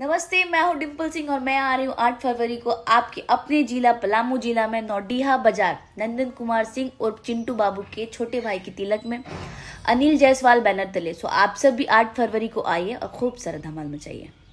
नमस्ते मैं हूं डिम्पल सिंह और मैं आ रही हूं 8 फरवरी को आपके अपने जिला पलामू जिला में नौडीहा बाजार नंदन कुमार सिंह और चिंटू बाबू के छोटे भाई की तिलक में अनिल जायसवाल बैनर तले सो आप सब भी 8 फरवरी को आइए और खूब सारा धमाल मचाइए